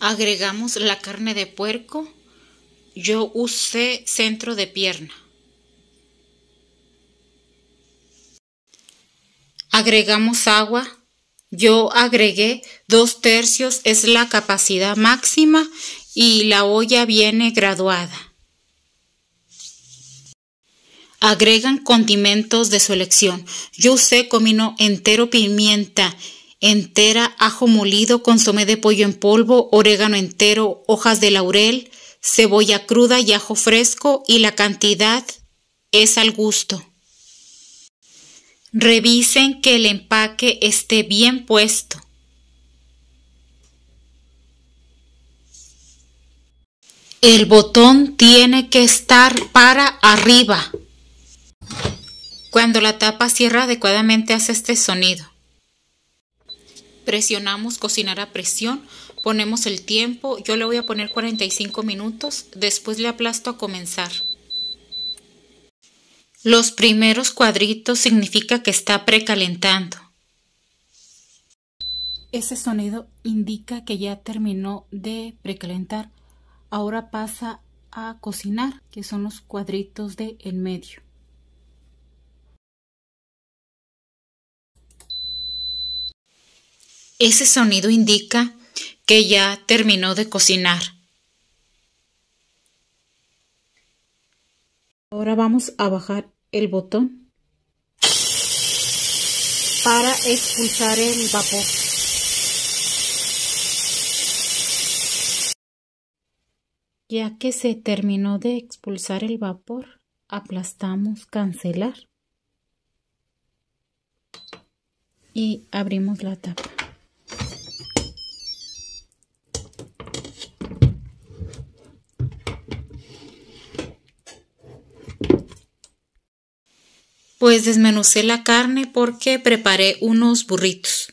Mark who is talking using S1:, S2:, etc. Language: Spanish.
S1: agregamos la carne de puerco. Yo usé centro de pierna. Agregamos agua. Yo agregué dos tercios, es la capacidad máxima y la olla viene graduada. Agregan condimentos de su elección. Yo usé comino entero, pimienta, entera, ajo molido, consomé de pollo en polvo, orégano entero, hojas de laurel, cebolla cruda y ajo fresco y la cantidad es al gusto. Revisen que el empaque esté bien puesto. El botón tiene que estar para arriba. Cuando la tapa cierra adecuadamente hace este sonido presionamos cocinar a presión, ponemos el tiempo, yo le voy a poner 45 minutos, después le aplasto a comenzar. Los primeros cuadritos significa que está precalentando. Ese sonido indica que ya terminó de precalentar. Ahora pasa a cocinar, que son los cuadritos de en medio. Ese sonido indica que ya terminó de cocinar. Ahora vamos a bajar el botón para expulsar el vapor. Ya que se terminó de expulsar el vapor, aplastamos cancelar y abrimos la tapa. pues desmenucé la carne porque preparé unos burritos.